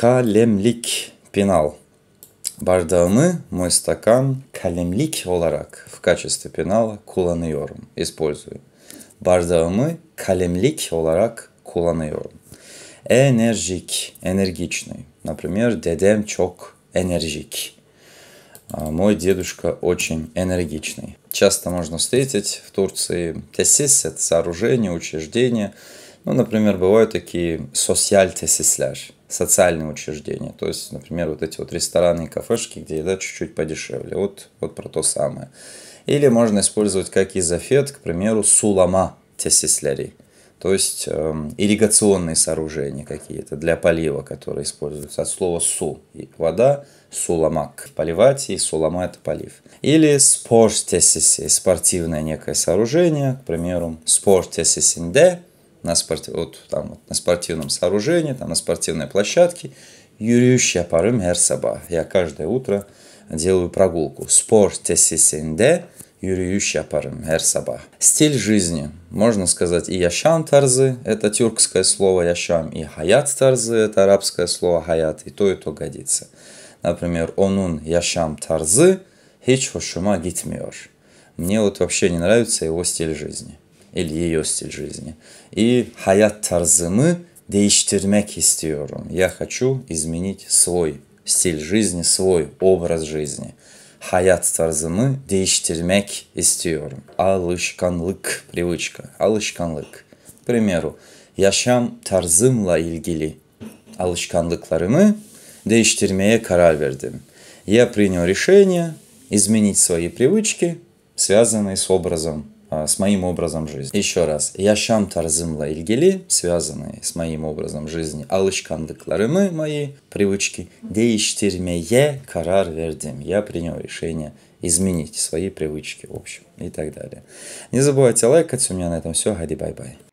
kalemlik пенал. мой стакан калемлик olarak в качестве пенала kullanıyorum, использую. Bardağımı калемлик olarak kullanıyorum. Enerjik, энергичный. Например, dedem çok energik. Мой дедушка очень энергичный. Часто можно встретить в Турции тесис – это сооружение, учреждение – ну, например, бывают такие социальтесисляж, социальные учреждения. То есть, например, вот эти вот рестораны и кафешки, где еда чуть-чуть подешевле. Вот, вот про то самое. Или можно использовать как изофет, к примеру, сулама тесисляри. То есть эм, ирригационные сооружения какие-то для полива, которые используются от слова су. И вода, суламак поливать, и сулама это полив. Или спортесиси, спортивное некое сооружение, к примеру, спортесисинде, на, спорти... вот, там, вот на спортивном сооружении, там, на спортивной площадке. Yürüyüş yaparım her sabah. Я каждое утро делаю прогулку. Спор тесисинде yürüyüş yaparım her sabah. Стиль жизни. Можно сказать и яшан тарзы, это тюркское слово яшам, и хаят тарзы, это арабское слово хаят, и то и то годится. Например, онун яшам тарзы, hiç hoşuma gitmiyor. Мне вот вообще не нравится его стиль жизни или ее стиль жизни. И хаят тарзымы değiştirmek istiyorum. Я хочу изменить свой стиль жизни, свой образ жизни. Hayat tarzımı değiştirmek istiyorum. Alışkanlık, привычка, alışkanlık. К примеру, yaşam tarzımla ilgili alışkanlıklarımı değiştirmeye karar Я принял решение изменить свои привычки, связанные с образом а, с моим образом жизни. Еще раз, yaşam tarzımla ilgili, связанные с моим образом жизни, alışkanlıklarımı, мои привычки, değiştirmeye карар verdim. Я принял решение изменить свои привычки, в общем, и так далее. Не забывайте лайкать, у меня на этом все, хайди бай-бай.